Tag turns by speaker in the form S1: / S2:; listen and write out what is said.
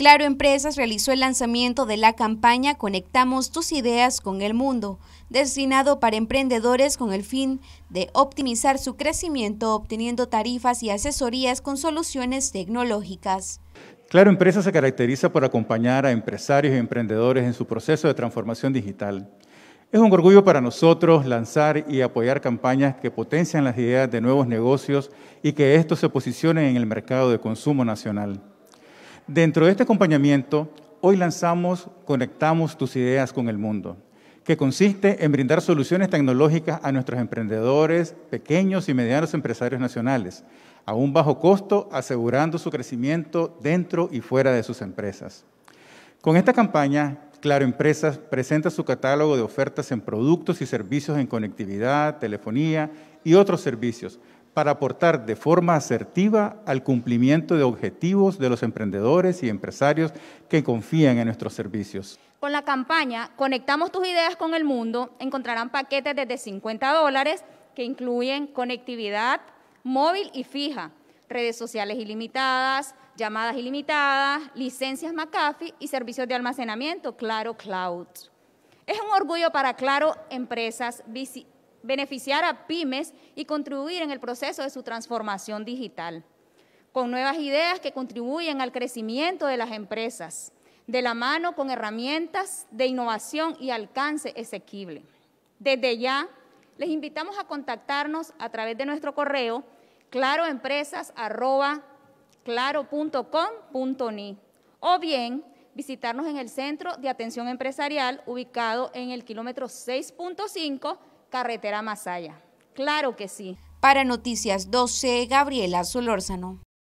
S1: Claro Empresas realizó el lanzamiento de la campaña Conectamos tus ideas con el mundo, destinado para emprendedores con el fin de optimizar su crecimiento obteniendo tarifas y asesorías con soluciones tecnológicas.
S2: Claro Empresas se caracteriza por acompañar a empresarios y emprendedores en su proceso de transformación digital. Es un orgullo para nosotros lanzar y apoyar campañas que potencian las ideas de nuevos negocios y que estos se posicionen en el mercado de consumo nacional. Dentro de este acompañamiento, hoy lanzamos Conectamos tus ideas con el mundo, que consiste en brindar soluciones tecnológicas a nuestros emprendedores, pequeños y medianos empresarios nacionales, a un bajo costo, asegurando su crecimiento dentro y fuera de sus empresas. Con esta campaña, Claro Empresas presenta su catálogo de ofertas en productos y servicios en conectividad, telefonía y otros servicios para aportar de forma asertiva al cumplimiento de objetivos de los emprendedores y empresarios que confían en nuestros servicios.
S3: Con la campaña Conectamos tus ideas con el mundo, encontrarán paquetes desde 50 dólares que incluyen conectividad móvil y fija, redes sociales ilimitadas, llamadas ilimitadas, licencias McAfee y servicios de almacenamiento Claro Cloud. Es un orgullo para Claro Empresas beneficiar a pymes y contribuir en el proceso de su transformación digital, con nuevas ideas que contribuyen al crecimiento de las empresas, de la mano con herramientas de innovación y alcance asequible. Desde ya, les invitamos a contactarnos a través de nuestro correo claroempresas.claro.com.ni o bien visitarnos en el Centro de Atención Empresarial ubicado en el kilómetro 6.5 carretera Masaya. Claro que sí.
S1: Para Noticias 12, Gabriela Solórzano.